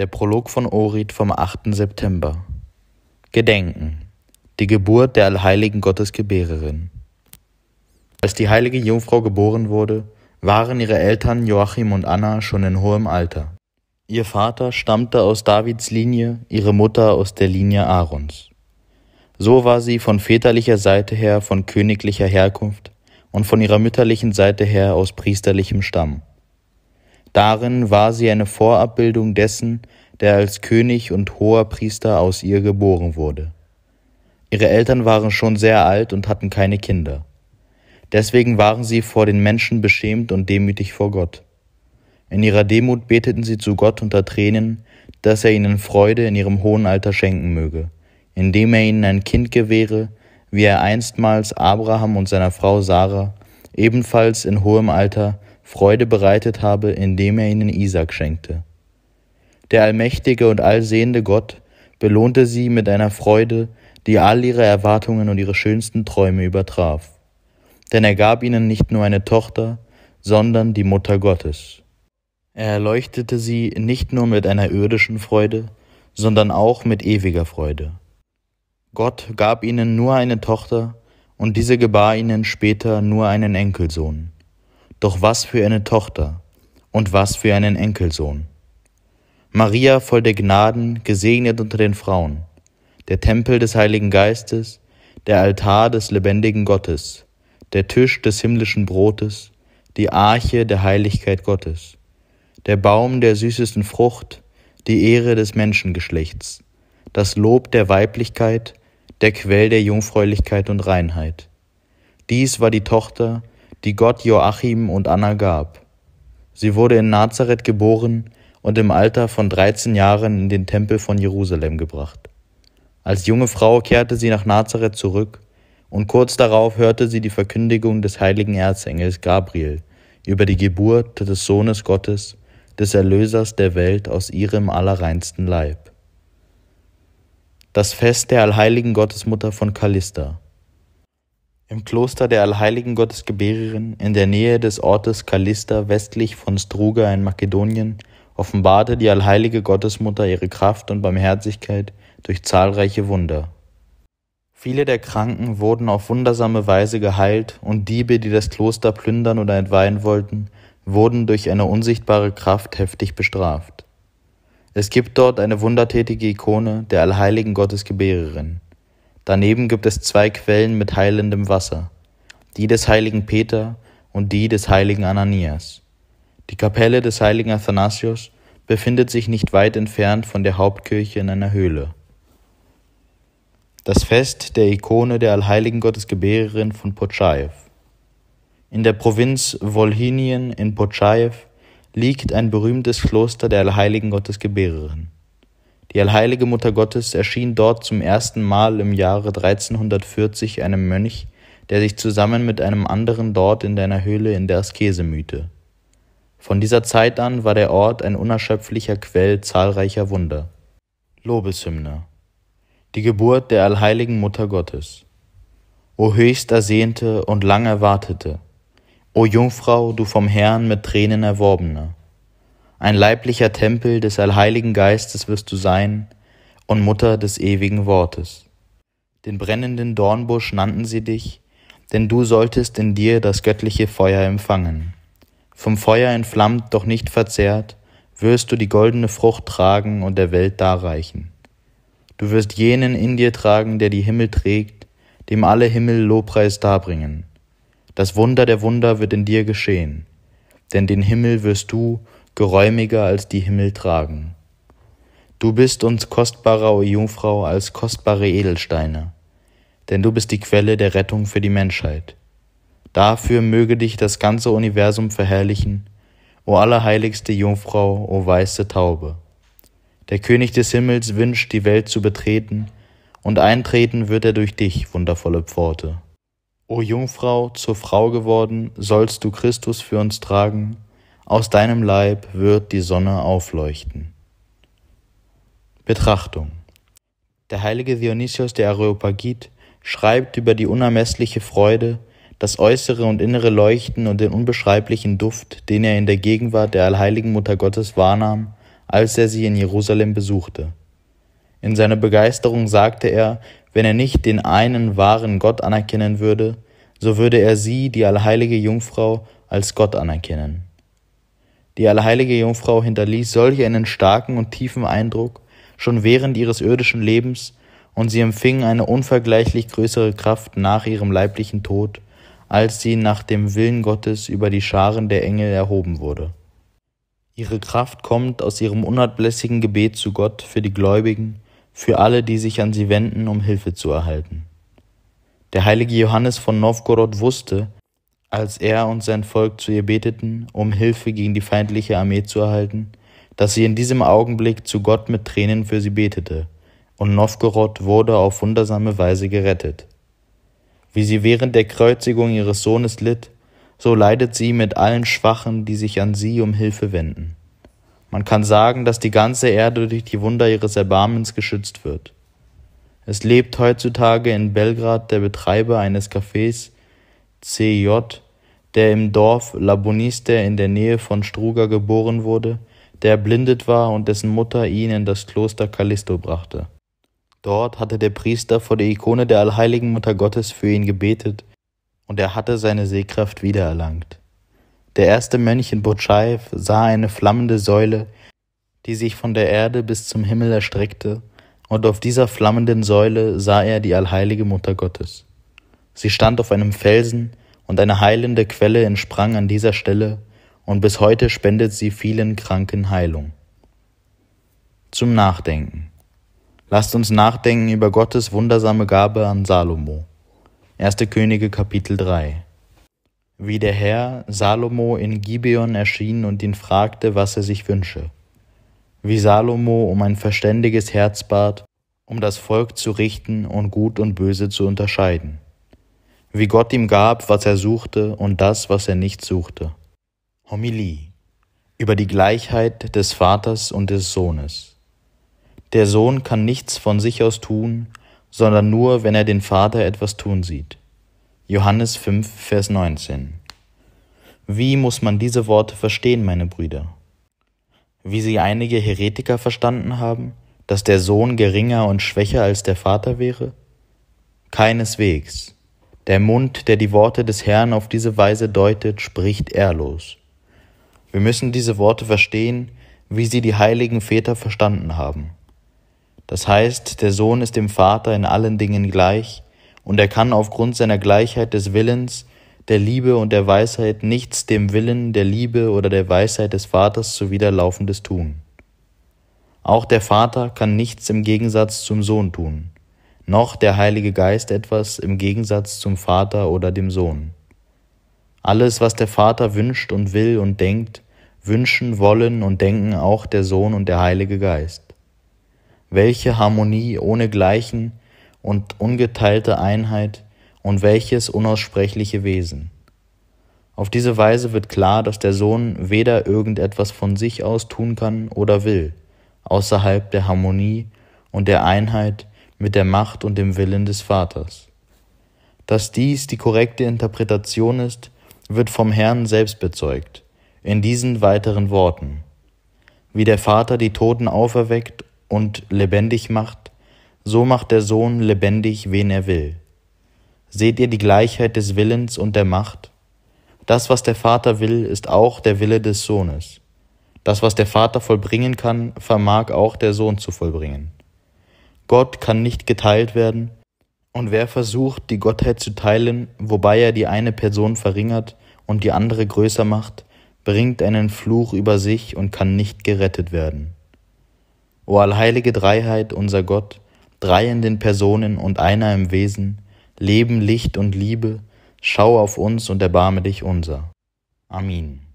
Der Prolog von Orit vom 8. September. Gedenken. Die Geburt der allheiligen Gottesgebärerin. Als die heilige Jungfrau geboren wurde, waren ihre Eltern Joachim und Anna schon in hohem Alter. Ihr Vater stammte aus Davids Linie, ihre Mutter aus der Linie Aarons. So war sie von väterlicher Seite her von königlicher Herkunft und von ihrer mütterlichen Seite her aus priesterlichem Stamm. Darin war sie eine Vorabbildung dessen, der als König und hoher Priester aus ihr geboren wurde. Ihre Eltern waren schon sehr alt und hatten keine Kinder. Deswegen waren sie vor den Menschen beschämt und demütig vor Gott. In ihrer Demut beteten sie zu Gott unter Tränen, dass er ihnen Freude in ihrem hohen Alter schenken möge, indem er ihnen ein Kind gewähre, wie er einstmals Abraham und seiner Frau Sarah ebenfalls in hohem Alter Freude bereitet habe, indem er ihnen Isaak schenkte. Der allmächtige und allsehende Gott belohnte sie mit einer Freude, die all ihre Erwartungen und ihre schönsten Träume übertraf. Denn er gab ihnen nicht nur eine Tochter, sondern die Mutter Gottes. Er erleuchtete sie nicht nur mit einer irdischen Freude, sondern auch mit ewiger Freude. Gott gab ihnen nur eine Tochter, und diese gebar ihnen später nur einen Enkelsohn. Doch was für eine Tochter und was für einen Enkelsohn. Maria voll der Gnaden, gesegnet unter den Frauen, der Tempel des Heiligen Geistes, der Altar des lebendigen Gottes, der Tisch des himmlischen Brotes, die Arche der Heiligkeit Gottes, der Baum der süßesten Frucht, die Ehre des Menschengeschlechts, das Lob der Weiblichkeit, der Quell der Jungfräulichkeit und Reinheit. Dies war die Tochter, die Gott Joachim und Anna gab. Sie wurde in Nazareth geboren und im Alter von 13 Jahren in den Tempel von Jerusalem gebracht. Als junge Frau kehrte sie nach Nazareth zurück und kurz darauf hörte sie die Verkündigung des heiligen Erzengels Gabriel über die Geburt des Sohnes Gottes, des Erlösers der Welt aus ihrem allerreinsten Leib. Das Fest der allheiligen Gottesmutter von Kalister. Im Kloster der Allheiligen Gottesgebärerin in der Nähe des Ortes Kalista westlich von Struga in Makedonien offenbarte die Allheilige Gottesmutter ihre Kraft und Barmherzigkeit durch zahlreiche Wunder. Viele der Kranken wurden auf wundersame Weise geheilt und Diebe, die das Kloster plündern oder entweihen wollten, wurden durch eine unsichtbare Kraft heftig bestraft. Es gibt dort eine wundertätige Ikone der Allheiligen Gottesgebärerin. Daneben gibt es zwei Quellen mit heilendem Wasser, die des heiligen Peter und die des heiligen Ananias. Die Kapelle des heiligen Athanasius befindet sich nicht weit entfernt von der Hauptkirche in einer Höhle. Das Fest der Ikone der Allheiligen Gottesgebärerin von Potschaev. In der Provinz Wolhinien in Potschaev liegt ein berühmtes Kloster der Allheiligen Gottesgebärerin. Die Allheilige Mutter Gottes erschien dort zum ersten Mal im Jahre 1340 einem Mönch, der sich zusammen mit einem anderen dort in deiner Höhle in der Askese mühte. Von dieser Zeit an war der Ort ein unerschöpflicher Quell zahlreicher Wunder. Lobeshymne Die Geburt der Allheiligen Mutter Gottes O höchst ersehnte und lang erwartete, O Jungfrau, du vom Herrn mit Tränen erworbener, ein leiblicher Tempel des allheiligen Geistes wirst du sein und Mutter des ewigen Wortes. Den brennenden Dornbusch nannten sie dich, denn du solltest in dir das göttliche Feuer empfangen. Vom Feuer entflammt, doch nicht verzehrt, wirst du die goldene Frucht tragen und der Welt darreichen. Du wirst jenen in dir tragen, der die Himmel trägt, dem alle Himmel Lobpreis darbringen. Das Wunder der Wunder wird in dir geschehen, denn den Himmel wirst du geräumiger als die Himmel tragen. Du bist uns kostbarer, o Jungfrau, als kostbare Edelsteine, denn du bist die Quelle der Rettung für die Menschheit. Dafür möge dich das ganze Universum verherrlichen, o allerheiligste Jungfrau, o weiße Taube. Der König des Himmels wünscht, die Welt zu betreten, und eintreten wird er durch dich, wundervolle Pforte. O Jungfrau, zur Frau geworden, sollst du Christus für uns tragen, aus deinem Leib wird die Sonne aufleuchten. Betrachtung Der heilige Dionysios der Areopagit schreibt über die unermessliche Freude, das äußere und innere Leuchten und den unbeschreiblichen Duft, den er in der Gegenwart der allheiligen Mutter Gottes wahrnahm, als er sie in Jerusalem besuchte. In seiner Begeisterung sagte er, wenn er nicht den einen wahren Gott anerkennen würde, so würde er sie, die allheilige Jungfrau, als Gott anerkennen. Die allerheilige Jungfrau hinterließ solch einen starken und tiefen Eindruck schon während ihres irdischen Lebens, und sie empfing eine unvergleichlich größere Kraft nach ihrem leiblichen Tod, als sie nach dem Willen Gottes über die Scharen der Engel erhoben wurde. Ihre Kraft kommt aus ihrem unablässigen Gebet zu Gott für die Gläubigen, für alle, die sich an sie wenden, um Hilfe zu erhalten. Der heilige Johannes von Novgorod wusste, als er und sein Volk zu ihr beteten, um Hilfe gegen die feindliche Armee zu erhalten, dass sie in diesem Augenblick zu Gott mit Tränen für sie betete, und Novgorod wurde auf wundersame Weise gerettet. Wie sie während der Kreuzigung ihres Sohnes litt, so leidet sie mit allen Schwachen, die sich an sie um Hilfe wenden. Man kann sagen, dass die ganze Erde durch die Wunder ihres Erbarmens geschützt wird. Es lebt heutzutage in Belgrad der Betreiber eines Cafés, c.j., der im Dorf La in der Nähe von Struga geboren wurde, der erblindet war und dessen Mutter ihn in das Kloster Callisto brachte. Dort hatte der Priester vor der Ikone der Allheiligen Mutter Gottes für ihn gebetet und er hatte seine Sehkraft wiedererlangt. Der erste Mönch in Botscheif sah eine flammende Säule, die sich von der Erde bis zum Himmel erstreckte, und auf dieser flammenden Säule sah er die Allheilige Mutter Gottes. Sie stand auf einem Felsen, und eine heilende Quelle entsprang an dieser Stelle, und bis heute spendet sie vielen Kranken Heilung. Zum Nachdenken. Lasst uns nachdenken über Gottes wundersame Gabe an Salomo. 1. Könige Kapitel 3 Wie der Herr Salomo in Gibeon erschien und ihn fragte, was er sich wünsche. Wie Salomo um ein verständiges Herz bat, um das Volk zu richten und Gut und Böse zu unterscheiden wie Gott ihm gab, was er suchte und das, was er nicht suchte. Homilie über die Gleichheit des Vaters und des Sohnes. Der Sohn kann nichts von sich aus tun, sondern nur, wenn er den Vater etwas tun sieht. Johannes 5, Vers 19. Wie muss man diese Worte verstehen, meine Brüder? Wie sie einige Heretiker verstanden haben, dass der Sohn geringer und schwächer als der Vater wäre? Keineswegs. Der Mund, der die Worte des Herrn auf diese Weise deutet, spricht ehrlos. Wir müssen diese Worte verstehen, wie sie die heiligen Väter verstanden haben. Das heißt, der Sohn ist dem Vater in allen Dingen gleich, und er kann aufgrund seiner Gleichheit des Willens, der Liebe und der Weisheit nichts dem Willen, der Liebe oder der Weisheit des Vaters zuwiderlaufendes tun. Auch der Vater kann nichts im Gegensatz zum Sohn tun noch der Heilige Geist etwas im Gegensatz zum Vater oder dem Sohn. Alles, was der Vater wünscht und will und denkt, wünschen, wollen und denken auch der Sohn und der Heilige Geist. Welche Harmonie ohne Gleichen und ungeteilte Einheit und welches unaussprechliche Wesen. Auf diese Weise wird klar, dass der Sohn weder irgendetwas von sich aus tun kann oder will, außerhalb der Harmonie und der Einheit mit der Macht und dem Willen des Vaters. Dass dies die korrekte Interpretation ist, wird vom Herrn selbst bezeugt, in diesen weiteren Worten. Wie der Vater die Toten auferweckt und lebendig macht, so macht der Sohn lebendig, wen er will. Seht ihr die Gleichheit des Willens und der Macht? Das, was der Vater will, ist auch der Wille des Sohnes. Das, was der Vater vollbringen kann, vermag auch der Sohn zu vollbringen. Gott kann nicht geteilt werden. Und wer versucht, die Gottheit zu teilen, wobei er die eine Person verringert und die andere größer macht, bringt einen Fluch über sich und kann nicht gerettet werden. O allheilige Dreiheit, unser Gott, drei in den Personen und einer im Wesen, Leben, Licht und Liebe, schau auf uns und erbarme dich unser. Amen.